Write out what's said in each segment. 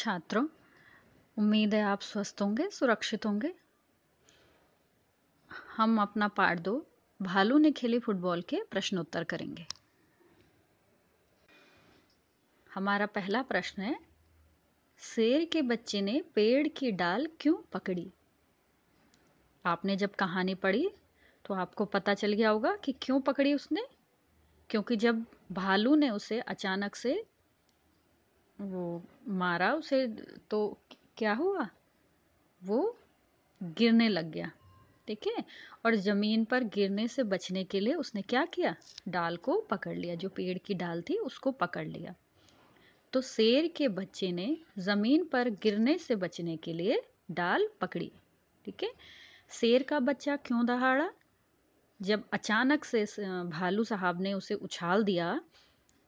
छात्रों उम्मीद है आप स्वस्थ होंगे सुरक्षित होंगे हम अपना पार्ट दो भालू ने खेली फुटबॉल के प्रश्नोत्तर करेंगे हमारा पहला प्रश्न है शेर के बच्चे ने पेड़ की डाल क्यों पकड़ी आपने जब कहानी पढ़ी तो आपको पता चल गया होगा कि क्यों पकड़ी उसने क्योंकि जब भालू ने उसे अचानक से वो मारा उसे तो क्या हुआ वो गिरने लग गया ठीक है और ज़मीन पर गिरने से बचने के लिए उसने क्या किया डाल को पकड़ लिया जो पेड़ की डाल थी उसको पकड़ लिया तो शेर के बच्चे ने ज़मीन पर गिरने से बचने के लिए डाल पकड़ी ठीक है शेर का बच्चा क्यों दहाड़ा जब अचानक से भालू साहब ने उसे उछाल दिया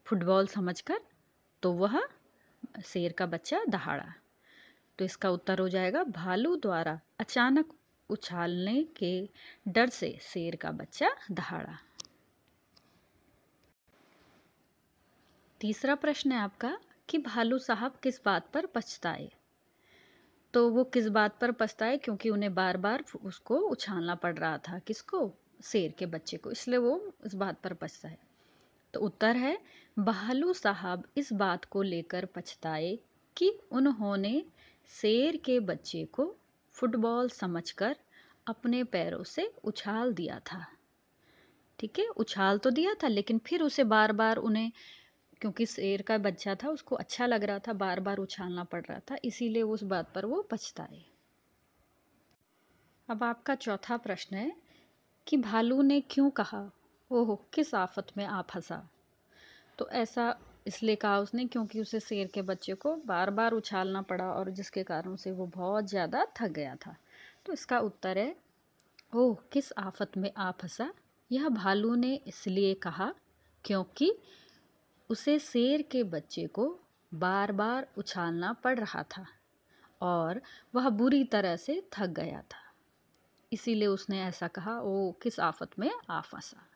फुटबॉल समझकर तो वह शेर का बच्चा दहाड़ा तो इसका उत्तर हो जाएगा भालू द्वारा अचानक उछालने के डर से शेर का बच्चा दहाड़ा तीसरा प्रश्न है आपका कि भालू साहब किस बात पर पछताए तो वो किस बात पर पछताए क्योंकि उन्हें बार बार उसको उछालना पड़ रहा था किसको शेर के बच्चे को इसलिए वो इस बात पर पछताए तो उत्तर है बहलू साहब इस बात को लेकर पछताए कि उन्होंने शेर के बच्चे को फुटबॉल समझकर अपने पैरों से उछाल दिया था ठीक है उछाल तो दिया था लेकिन फिर उसे बार बार उन्हें क्योंकि शेर का बच्चा था उसको अच्छा लग रहा था बार बार उछालना पड़ रहा था इसीलिए उस बात पर वो पछताए अब आपका चौथा प्रश्न है कि भालू ने क्यों कहा ओह किस आफत में आ फंसा तो ऐसा इसलिए कहा उसने क्योंकि उसे शेर के बच्चे को बार बार उछालना पड़ा और जिसके कारण से वो बहुत ज़्यादा थक गया था तो इसका उत्तर है ओह किस आफत में आ फंसा यह भालू ने इसलिए कहा क्योंकि उसे शेर के बच्चे को बार बार उछालना पड़ रहा था और वह बुरी तरह से थक गया था इसीलिए उसने ऐसा कहा ओ किस आफत में आ फंसा